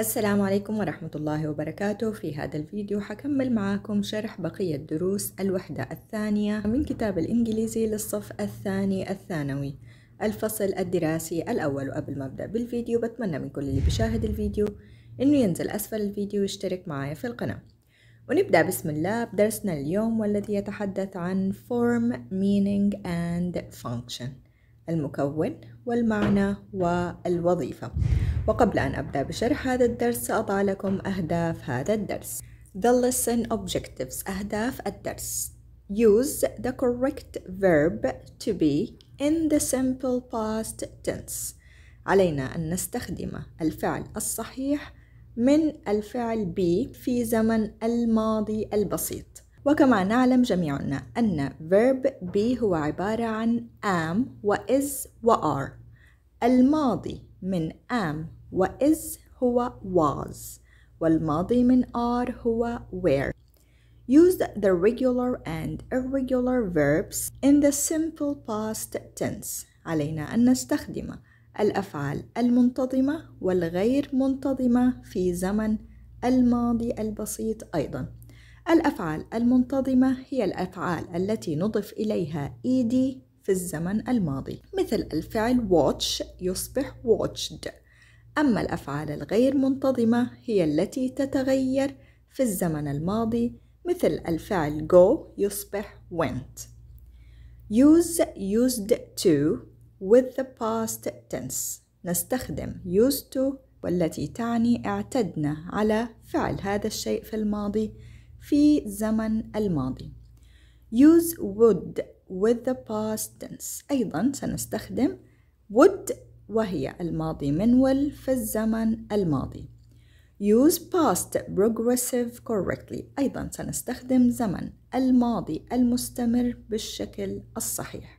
السلام عليكم ورحمة الله وبركاته في هذا الفيديو حكمل معاكم شرح بقية دروس الوحدة الثانية من كتاب الإنجليزي للصف الثاني الثانوي الفصل الدراسي الأول وقبل ما أبدأ بالفيديو بتمنى من كل اللي بيشاهد الفيديو إنه ينزل أسفل الفيديو ويشترك معايا في القناة ونبدأ بسم الله بدرسنا اليوم والذي يتحدث عن form, meaning and function المكون والمعنى والوظيفة وقبل أن أبدأ بشرح هذا الدرس سأضع لكم أهداف هذا الدرس The lesson objectives أهداف الدرس Use the correct verb to be in the simple past tense علينا أن نستخدم الفعل الصحيح من الفعل be في زمن الماضي البسيط وكما نعلم جميعنا أن verb be هو عبارة عن am و is و are الماضي من am و is هو was والماضي من are هو were Use the regular and irregular verbs in the simple past tense علينا أن نستخدم الأفعال المنتظمة والغير منتظمة في زمن الماضي البسيط أيضاً الأفعال المنتظمة هي الأفعال التي نضف إليها ed في الزمن الماضي مثل الفعل watch يصبح watched أما الأفعال الغير منتظمة هي التي تتغير في الزمن الماضي مثل الفعل go يصبح went use used to with the past tense نستخدم used to والتي تعني اعتدنا على فعل هذا الشيء في الماضي في الزمن الماضي use would with the past tense أيضا سنستخدم would وهي الماضي من will في الزمن الماضي use past progressive correctly أيضا سنستخدم زمن الماضي المستمر بالشكل الصحيح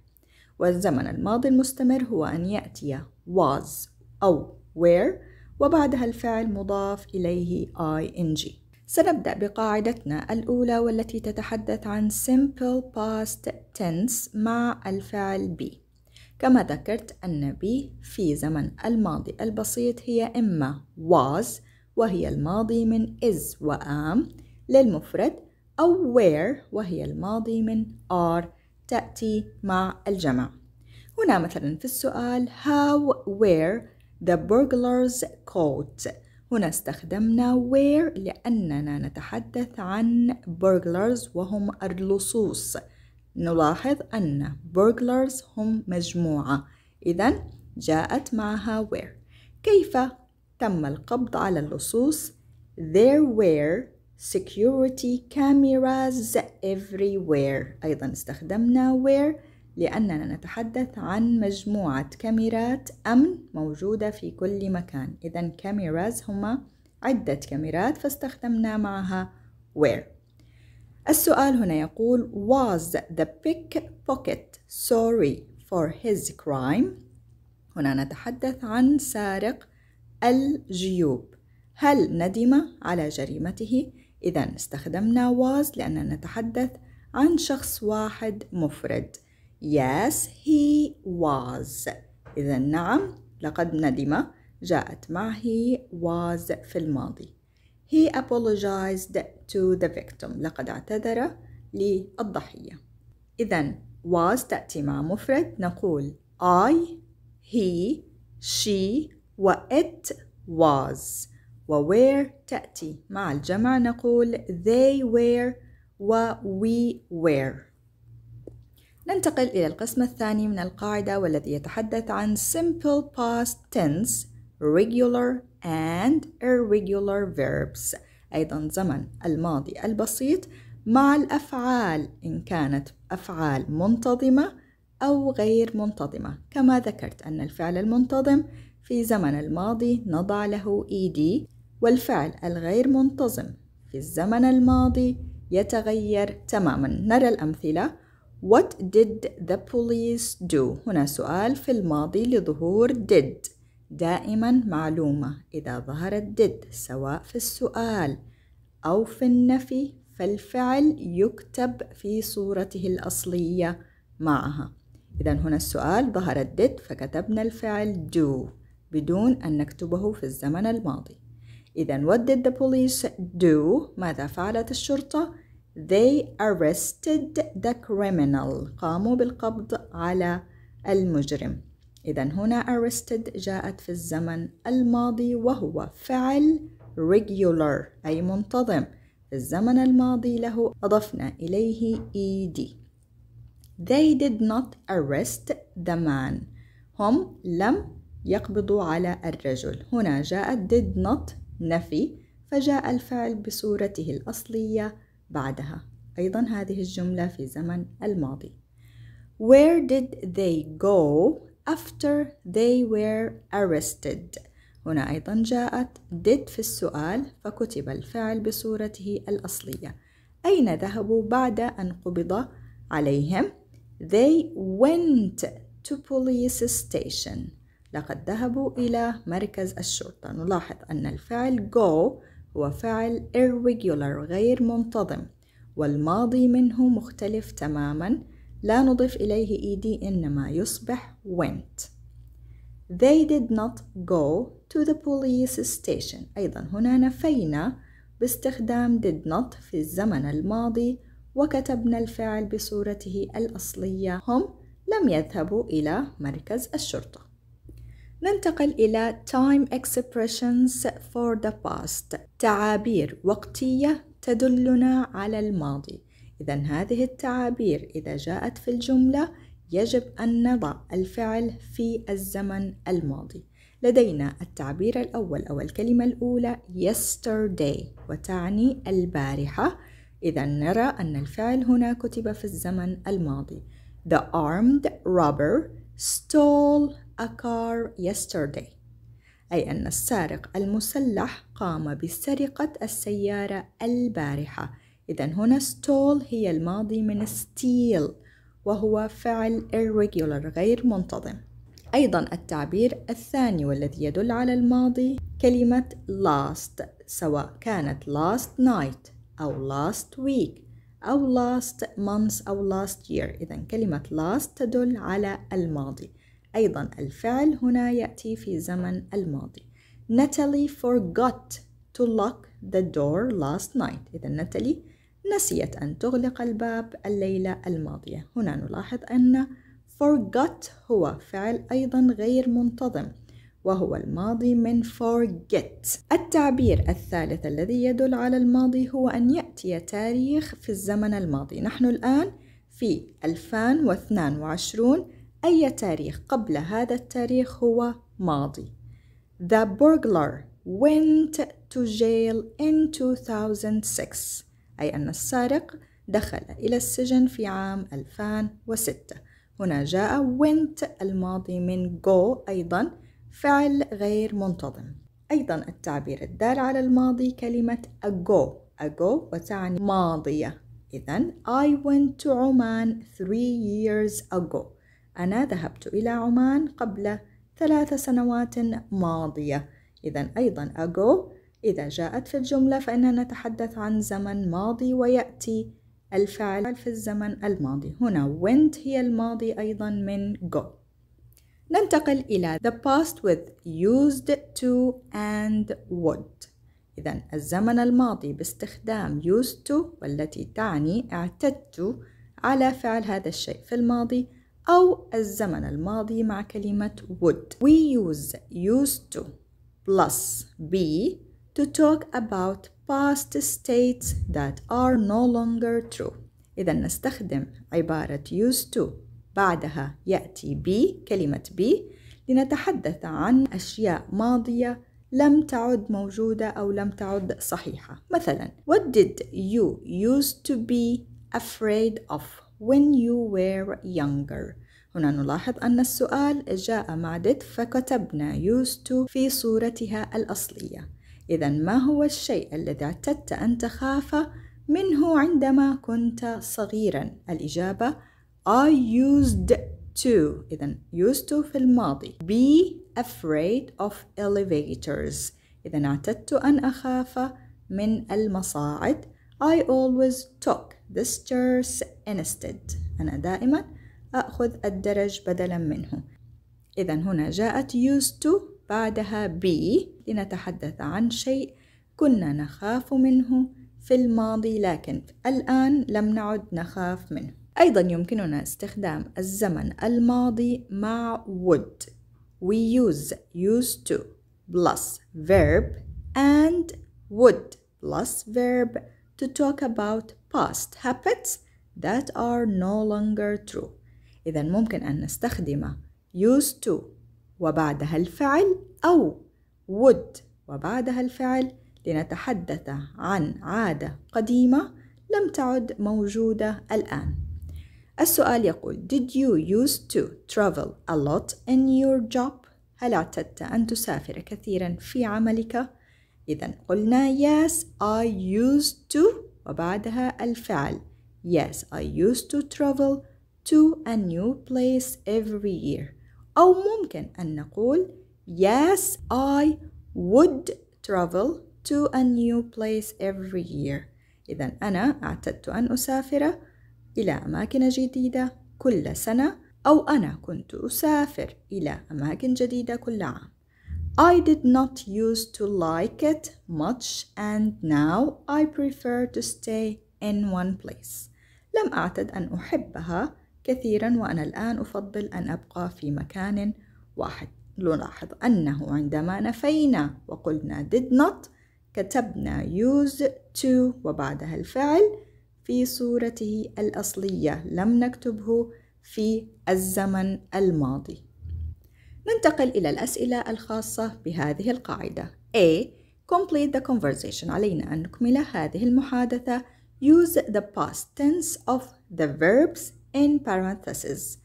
والزمن الماضي المستمر هو أن يأتي was أو where وبعدها الفعل مضاف إليه ing سنبدأ بقاعدتنا الأولى والتي تتحدث عن simple past tense مع الفعل be كما ذكرت أن be في زمن الماضي البسيط هي إما was وهي الماضي من is و am للمفرد أو where وهي الماضي من are تأتي مع الجمع هنا مثلا في السؤال how were the burglars caught هنا استخدمنا where لأننا نتحدث عن burglars وهم اللصوص نلاحظ أن burglars هم مجموعة إذا جاءت معها where كيف تم القبض على اللصوص there were security cameras everywhere أيضا استخدمنا where لأننا نتحدث عن مجموعة كاميرات أمن موجودة في كل مكان إذا كاميراز هما عدة كاميرات فاستخدمنا معها where السؤال هنا يقول was the pickpocket sorry for his crime هنا نتحدث عن سارق الجيوب هل ندم على جريمته إذا استخدمنا was لأننا نتحدث عن شخص واحد مفرد Yes, he was. إذا نعم لقد ندم جاءت مع he was في الماضي. He apologized to the victim. لقد اعتذر للضحية. إذا was تأتي مع مفرد نقول I, he, she و it was. و where تأتي مع الجمع نقول they were و we were. ننتقل إلى القسم الثاني من القاعدة والذي يتحدث عن simple past tense regular and irregular verbs أيضا زمن الماضي البسيط مع الأفعال إن كانت أفعال منتظمة أو غير منتظمة كما ذكرت أن الفعل المنتظم في زمن الماضي نضع له ed والفعل الغير منتظم في الزمن الماضي يتغير تماما نرى الأمثلة What did the police do? هنا سؤال في الماضي لظهور did دائما معلومة إذا ظهرت did سواء في السؤال أو في النفي فالفعل يكتب في صورته الأصلية معها إذا هنا السؤال ظهرت did فكتبنا الفعل do بدون أن نكتبه في الزمن الماضي إذا what did the police do؟ ماذا فعلت الشرطة؟ They arrested the criminal. قاموا بالقبض على المجرم. إذا هنا arrested جاءت في الزمن الماضي وهو فعل regular أي منتظم. في الزمن الماضي له أضفنا إليه ed. They did not arrest the man. هم لم يقبضوا على الرجل. هنا جاءت did not نفي فجاء الفعل بصورته الأصلية بعدها أيضا هذه الجملة في زمن الماضي Where did they go after they were arrested هنا أيضا جاءت did في السؤال فكتب الفعل بصورته الأصلية أين ذهبوا بعد أن قبض عليهم They went to police station لقد ذهبوا إلى مركز الشرطة نلاحظ أن الفعل go وفعل irregular غير منتظم والماضي منه مختلف تماما لا نضيف إليه ed إنما يصبح went They did not go to the police station أيضا هنا نفينا باستخدام did not في الزمن الماضي وكتبنا الفعل بصورته الأصلية هم لم يذهبوا إلى مركز الشرطة ننتقل إلى time expressions for the past تعابير وقتية تدلنا على الماضي إذا هذه التعابير إذا جاءت في الجملة يجب أن نضع الفعل في الزمن الماضي لدينا التعبير الأول أو الكلمة الأولى yesterday وتعني البارحة إذا نرى أن الفعل هنا كتب في الزمن الماضي The armed robber stole a car yesterday أي أن السارق المسلح قام بسرقة السيارة البارحة إذا هنا stole هي الماضي من steal وهو فعل irregular غير منتظم أيضا التعبير الثاني والذي يدل على الماضي كلمة last سواء كانت last night أو last week أو last month أو last year إذا كلمة last تدل على الماضي أيضا الفعل هنا يأتي في زمن الماضي Natalie forgot to lock the door last night إذا ناتالي نسيت أن تغلق الباب الليلة الماضية هنا نلاحظ أن forgot هو فعل أيضا غير منتظم وهو الماضي من forget التعبير الثالث الذي يدل على الماضي هو أن يأتي تاريخ في الزمن الماضي نحن الآن في 2022 أي تاريخ قبل هذا التاريخ هو ماضي The burglar went to jail in 2006 أي أن السارق دخل إلى السجن في عام 2006 هنا جاء went الماضي من go أيضا فعل غير منتظم أيضا التعبير الدال على الماضي كلمة ago ago وتعني ماضية إذا I went to Oman three years ago أنا ذهبت إلى عمان قبل ثلاث سنوات ماضية إذا أيضا أجو إذا جاءت في الجملة فإننا نتحدث عن زمن ماضي ويأتي الفعل في الزمن الماضي هنا went هي الماضي أيضا من go ننتقل إلى the past with used to and would إذا الزمن الماضي باستخدام used to والتي تعني اعتدت على فعل هذا الشيء في الماضي أو الزمن الماضي مع كلمة would. We use used to plus be to talk about past states that are no longer true. إذا نستخدم عبارة used to بعدها يأتي be كلمة be لنتحدث عن أشياء ماضية لم تعد موجودة أو لم تعد صحيحة مثلا What did you used to be afraid of when you were younger هنا نلاحظ أن السؤال جاء مع did فكتبنا used to في صورتها الأصلية إذا ما هو الشيء الذي اعتدت أن تخاف منه عندما كنت صغيرا الإجابة I used to إذا used to في الماضي be afraid of elevators إذا اعتدت أن أخاف من المصاعد I always took this درس instead أنا دائما أخذ الدرج بدلا منه إذا هنا جاءت used to بعدها be لنتحدث عن شيء كنا نخاف منه في الماضي لكن الآن لم نعد نخاف منه أيضا يمكننا استخدام الزمن الماضي مع would we use used to plus verb and would plus verb to talk about past habits that are no longer true إذا ممكن أن نستخدم used to وبعدها الفعل أو would وبعدها الفعل لنتحدث عن عادة قديمة لم تعد موجودة الآن. السؤال يقول: Did you used to travel a lot in your job؟ هل اعتدت أن تسافر كثيرا في عملك؟ إذا قلنا yes I used to وبعدها الفعل yes I used to travel to a new place every year أو ممكن أن نقول yes I would travel to a new place every year إذا أنا اعتدت أن أسافر إلى أماكن جديدة كل سنة أو أنا كنت أسافر إلى أماكن جديدة كل عام I did not used to like it much and now I prefer to stay in one place. لم أعتد أن أحبها كثيرا وأنا الآن أفضل أن أبقى في مكان واحد. نلاحظ أنه عندما نفينا وقلنا did not كتبنا used to وبعدها الفعل في صورته الأصلية لم نكتبه في الزمن الماضي ننتقل إلى الأسئلة الخاصة بهذه القاعدة A. Complete the conversation علينا أن نكمل هذه المحادثة Use the past tense of the verbs in parentheses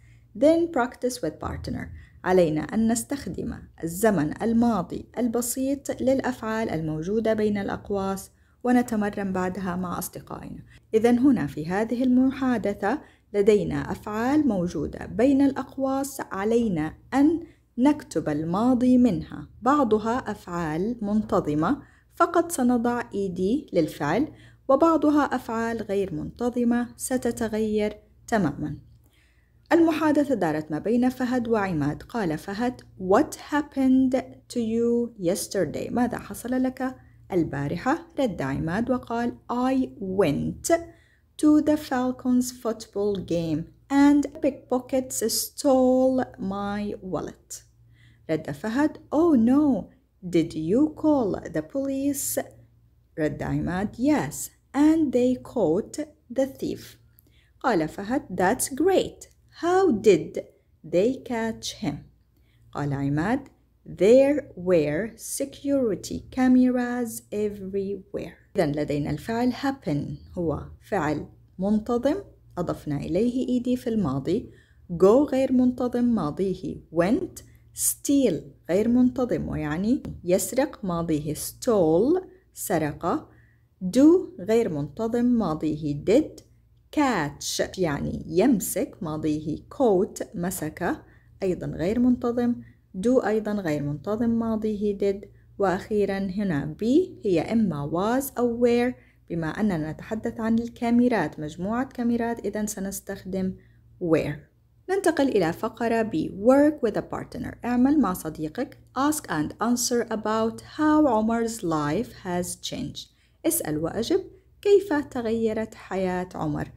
Then practice with partner علينا أن نستخدم الزمن الماضي البسيط للأفعال الموجودة بين الأقواس ونتمرن بعدها مع أصدقائنا إذا هنا في هذه المحادثة لدينا أفعال موجودة بين الأقواس علينا أن نكتب الماضي منها بعضها أفعال منتظمة فقط سنضع إيدي e للفعل وبعضها أفعال غير منتظمة ستتغير تماما المحادثة دارت ما بين فهد وعماد قال فهد What happened to you yesterday؟ ماذا حصل لك البارحة؟ رد عماد وقال I went to the Falcons football game and pickpockets stole my wallet. رد فهد Oh no, did you call the police? رد عماد Yes, and they caught the thief. قال فهد That's great. How did they catch him? قال عماد There were security cameras everywhere. إذا لدينا الفعل happen هو فعل منتظم أضفنا إليه إيدي في الماضي go غير منتظم ماضيه went steal غير منتظم ويعني يسرق ماضيه stole سرق do غير منتظم ماضيه did catch يعني يمسك ماضيه coat مسك أيضا غير منتظم do أيضا غير منتظم ماضيه did وأخيرا هنا be هي إما was أو were بما أننا نتحدث عن الكاميرات مجموعة كاميرات إذا سنستخدم where ننتقل إلى فقرة B Work with a partner اعمل مع صديقك Ask and answer about how عمر's life has changed اسأل وأجب كيف تغيرت حياة عمر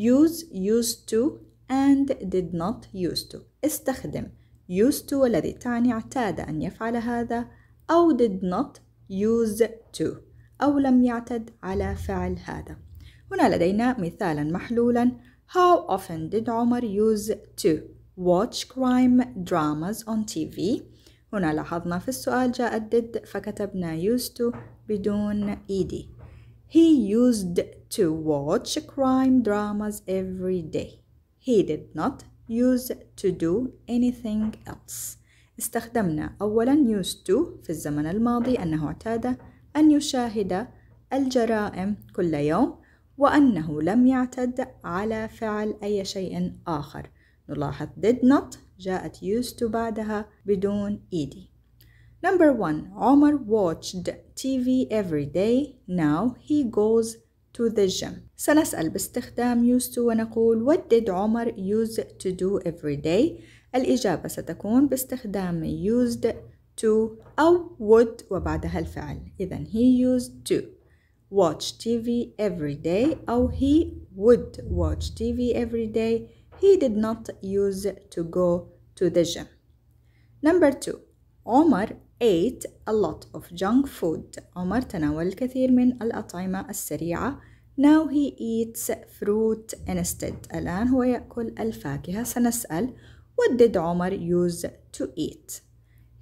use used to and did not used to استخدم used to الذي تعني اعتاد أن يفعل هذا أو did not used to أو لم يعتد على فعل هذا هنا لدينا مثالا محلولا How often did عمر use to watch crime dramas on TV؟ هنا لاحظنا في السؤال جاء did فكتبنا used to بدون ed He used to watch crime dramas every day He did not use to do anything else استخدمنا أولا used to في الزمن الماضي أنه اعتاد أن يشاهد الجرائم كل يوم وأنه لم يعتد على فعل أي شيء آخر نلاحظ did not جاءت used to بعدها بدون ed Number one, عمر watched TV every day. Now he goes to the gym. سنسأل باستخدام used to ونقول What did عمر use to do every day? الإجابة ستكون باستخدام used to أو would وبعدها الفعل إذا he used to watch TV every day أو he would watch TV every day he did not use to go to the gym number two عمر ate a lot of junk food عمر تناول الكثير من الأطعمة السريعة Now he eats fruit instead. الآن هو يأكل الفاكهة. سنسأل What did عمر use to eat?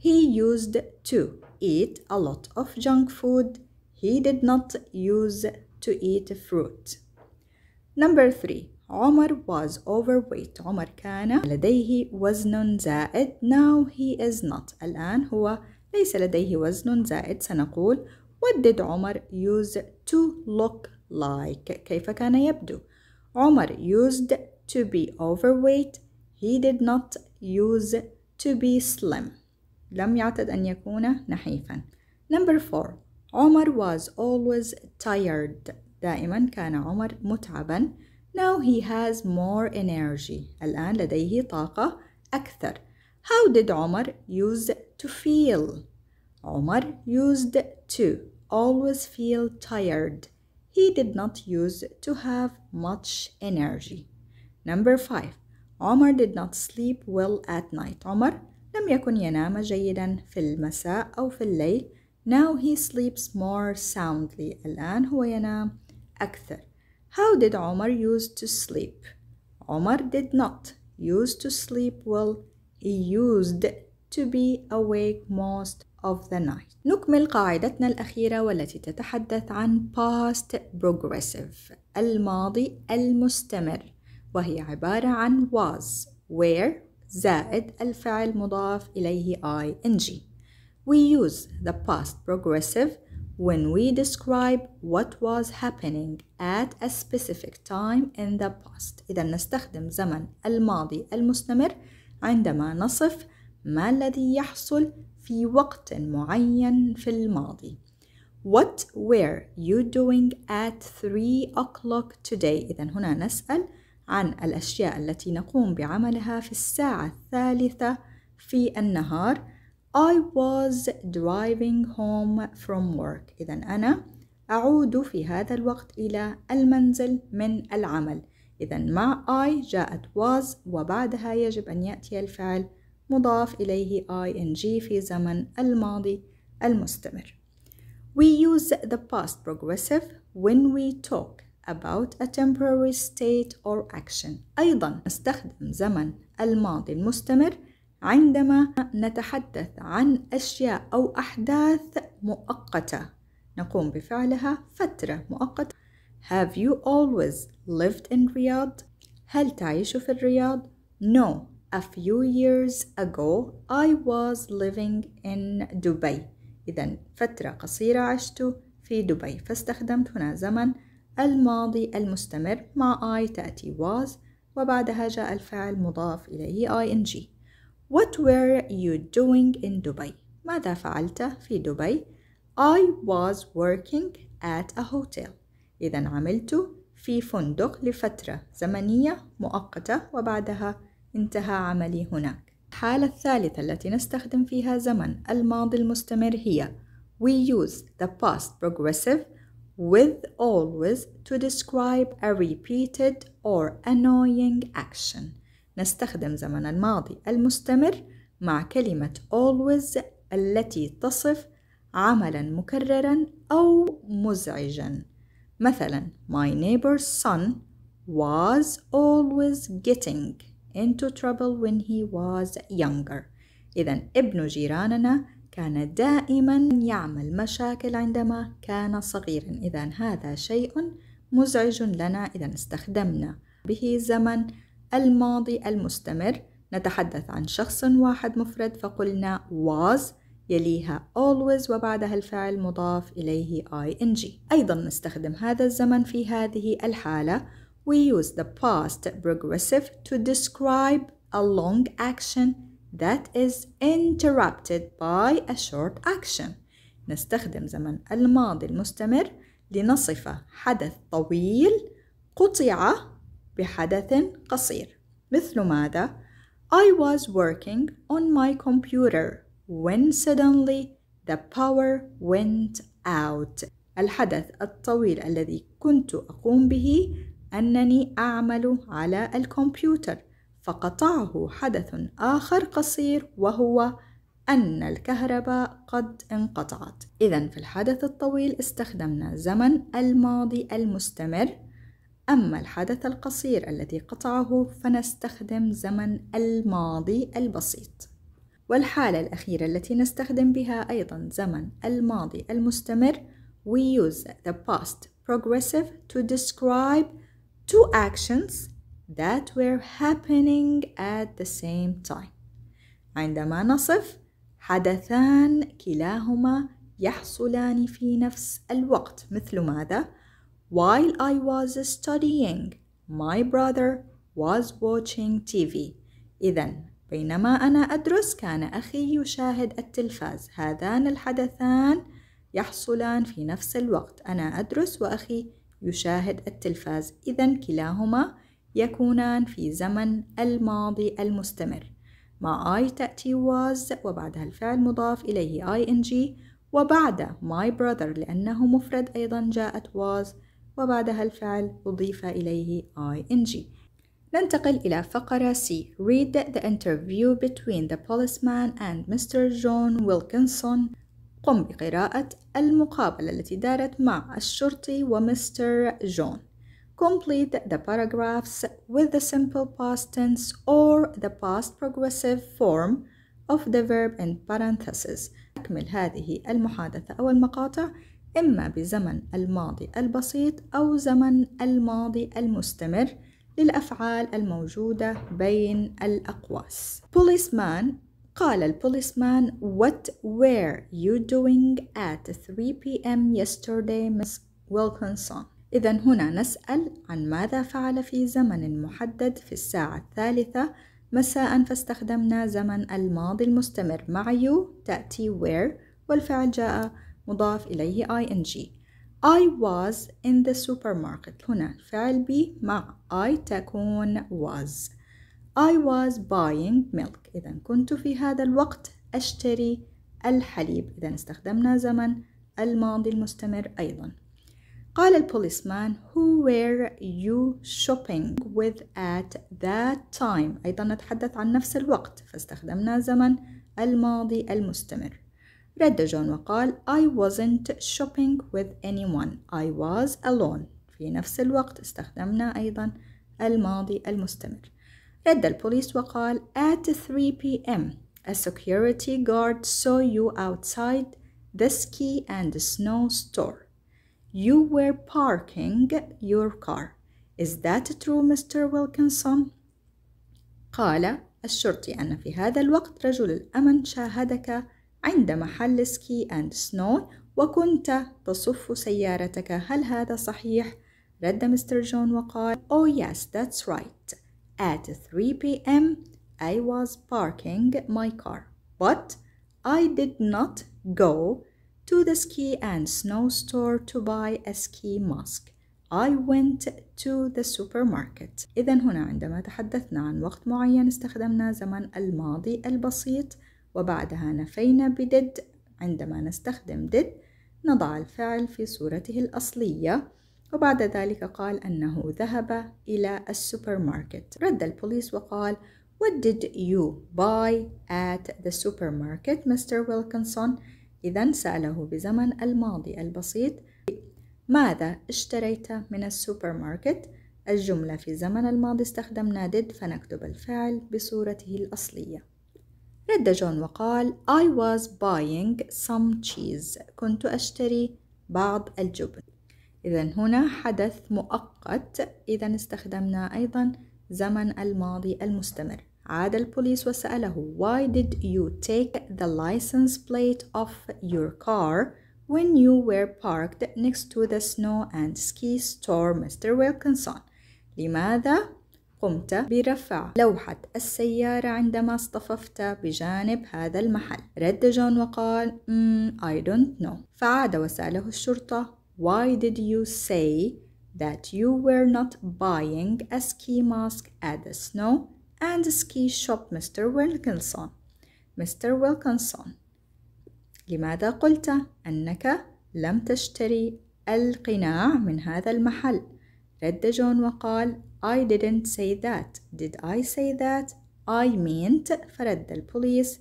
He used to eat a lot of junk food. He did not use to eat fruit. Number three, Omar was overweight. Omar كان لديه وزن زائد. Now he is not. الآن هو ليس لديه وزن زائد. سنقول What did Omar use to look like? كيف كان يبدو؟ Omar used to be overweight. He did not use to be slim. لم يعتد أن يكون نحيفا Number four عمر was always tired دائما كان عمر متعبا Now he has more energy الآن لديه طاقة أكثر How did عمر used to feel? عمر used to always feel tired. He did not use to have much energy. Number five, Omar did not sleep well at night. Omar لم يكن ينام جيدا في المساء أو في الليل Now he sleeps more soundly الآن هو ينام أكثر How did عمر used to sleep? عمر did not used to sleep well he used to be awake most of the night نكمل قاعدتنا الأخيرة والتي تتحدث عن past progressive الماضي المستمر وهي عبارة عن was where زائد الفعل مضاف إليه ing. We use the past progressive when we describe what was happening at a specific time in the past. إذا نستخدم زمن الماضي المستمر عندما نصف ما الذي يحصل في وقت معين في الماضي. What were you doing at 3 o'clock today؟ إذا هنا نسأل عن الأشياء التي نقوم بعملها في الساعة الثالثة في النهار I was driving home from work إذا أنا أعود في هذا الوقت إلى المنزل من العمل إذا مع I جاءت was وبعدها يجب أن يأتي الفعل مضاف إليه ing في زمن الماضي المستمر We use the past progressive when we talk about a temporary state or action أيضا نستخدم زمن الماضي المستمر عندما نتحدث عن أشياء أو أحداث مؤقتة نقوم بفعلها فترة مؤقتة Have you always lived in Riyadh? هل تعيش في الرياض؟ No, a few years ago I was living in Dubai إذا فترة قصيرة عشت في دبي فاستخدمت هنا زمن الماضي المستمر مع I تأتي was وبعدها جاء الفعل مضاف إليه ing What were you doing in Dubai? ماذا فعلت في دبي؟ I was working at a hotel إذا عملت في فندق لفترة زمنية مؤقتة وبعدها انتهى عملي هناك الحالة الثالثة التي نستخدم فيها زمن الماضي المستمر هي We use the past progressive with always to describe a repeated or annoying action نستخدم زمن الماضي المستمر مع كلمة always التي تصف عملا مكررا أو مزعجا مثلا my neighbor's son was always getting into trouble when he was younger إذا ابن جيراننا كان دائما يعمل مشاكل عندما كان صغيرا إذا هذا شيء مزعج لنا إذا استخدمنا به زمن الماضي المستمر نتحدث عن شخص واحد مفرد فقلنا was يليها always وبعدها الفعل مضاف إليه ing أيضا نستخدم هذا الزمن في هذه الحالة We use the past progressive to describe a long action that is interrupted by a short action نستخدم زمن الماضي المستمر لنصف حدث طويل قطع بحدث قصير مثل ماذا I was working on my computer when suddenly the power went out الحدث الطويل الذي كنت أقوم به أنني أعمل على الكمبيوتر فقطعه حدث آخر قصير وهو أن الكهرباء قد انقطعت إذا في الحدث الطويل استخدمنا زمن الماضي المستمر أما الحدث القصير الذي قطعه فنستخدم زمن الماضي البسيط والحالة الأخيرة التي نستخدم بها أيضا زمن الماضي المستمر we use the past progressive to describe two actions that were happening at the same time عندما نصف حدثان كلاهما يحصلان في نفس الوقت مثل ماذا while I was studying my brother was watching TV إذا بينما أنا أدرس كان أخي يشاهد التلفاز هذان الحدثان يحصلان في نفس الوقت أنا أدرس وأخي يشاهد التلفاز إذا كلاهما يكونان في زمن الماضي المستمر ما I تأتي was وبعدها الفعل مضاف إليه ing وبعد my brother لأنه مفرد أيضا جاءت was وبعدها الفعل أضيف إليه ing ننتقل إلى فقرة C Read the interview between the policeman and Mr. John Wilkinson قم بقراءة المقابلة التي دارت مع الشرطي ومستر جون Complete the paragraphs with the simple past tense or the past progressive form of the verb in parentheses أكمل هذه المحادثة أو المقاطع إما بزمن الماضي البسيط أو زمن الماضي المستمر للأفعال الموجودة بين الأقواس Policeman قال البوليسمان What were you doing at 3 p.m. yesterday, Miss Wilkinson? إذا هنا نسأل عن ماذا فعل في زمن محدد في الساعة الثالثة مساء فاستخدمنا زمن الماضي المستمر مع you تأتي where والفعل جاء مضاف إليه ing I was in the supermarket هنا فعل be مع I تكون was I was buying milk إذا كنت في هذا الوقت أشتري الحليب إذا استخدمنا زمن الماضي المستمر أيضاً قال البوليسمان Who were you shopping with at that time أيضا نتحدث عن نفس الوقت فاستخدمنا زمن الماضي المستمر رد جون وقال I wasn't shopping with anyone I was alone في نفس الوقت استخدمنا أيضا الماضي المستمر رد البوليس وقال At 3 p.m. A security guard saw you outside the ski and snow store you were parking your car. Is that true, Mr. Wilkinson? قال الشرطي أن في هذا الوقت رجل الأمن شاهدك عند محل سكي أند سنو وكنت تصف سيارتك هل هذا صحيح؟ رد مستر جون وقال Oh yes that's right At 3 p.m. I was parking my car but I did not go to the ski and snow store to buy a ski mask. I went to the supermarket. إذا هنا عندما تحدثنا عن وقت معين استخدمنا زمن الماضي البسيط وبعدها نفينا بدد عندما نستخدم did نضع الفعل في صورته الأصلية وبعد ذلك قال أنه ذهب إلى السوبر ماركت رد البوليس وقال What did you buy at the supermarket Mr. Wilkinson؟ إذا سأله بزمن الماضي البسيط ماذا اشتريت من السوبر ماركت؟ الجملة في زمن الماضي استخدمنا did فنكتب الفعل بصورته الأصلية رد جون وقال I was buying some cheese كنت أشتري بعض الجبن إذا هنا حدث مؤقت إذا استخدمنا أيضا زمن الماضي المستمر عاد البوليس وسأله Why did you take the license plate off your car when you were parked next to the snow and ski store Mr. Wilkinson لماذا قمت برفع لوحة السيارة عندما اصطففت بجانب هذا المحل رد جون وقال mm, I don't know فعاد وسأله الشرطة Why did you say that you were not buying a ski mask at the snow and ski shop Mr. Wilkinson Mr. Wilkinson لماذا قلت أنك لم تشتري القناع من هذا المحل؟ رد جون وقال I didn't say that Did I say that? I meant فرد البوليس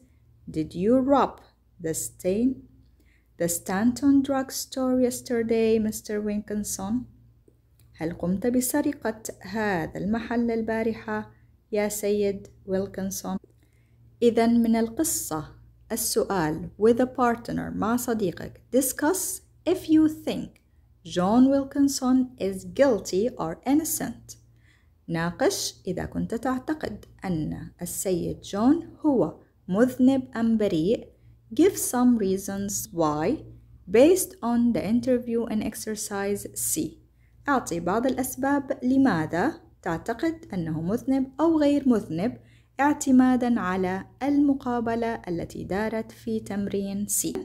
Did you rob the stain? The Stanton drug store yesterday Mr. Wilkinson هل قمت بسرقة هذا المحل البارحة؟ يا سيد ويلكنسون إذا من القصة السؤال with a partner مع صديقك discuss if you think John Wilkinson is guilty or innocent ناقش إذا كنت تعتقد أن السيد جون هو مذنب أم بريء give some reasons why based on the interview and exercise C أعطي بعض الأسباب لماذا تعتقد أنه مذنب أو غير مذنب اعتمادا على المقابلة التي دارت في تمرين C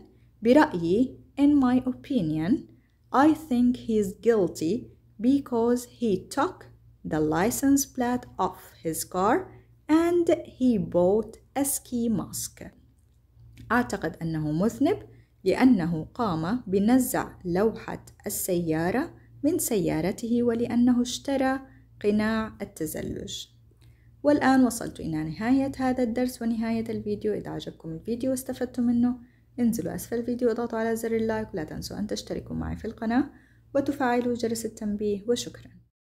برأيي in my opinion I think he is guilty because he took the license plate off his car and he bought a ski mask أعتقد أنه مذنب لأنه قام بنزع لوحة السيارة من سيارته ولأنه اشترى قناع التزلج والآن وصلت إلى نهاية هذا الدرس ونهاية الفيديو إذا عجبكم الفيديو واستفدتم منه انزلوا أسفل الفيديو واضغطوا على زر اللايك ولا تنسوا أن تشتركوا معي في القناة وتفعلوا جرس التنبيه وشكراً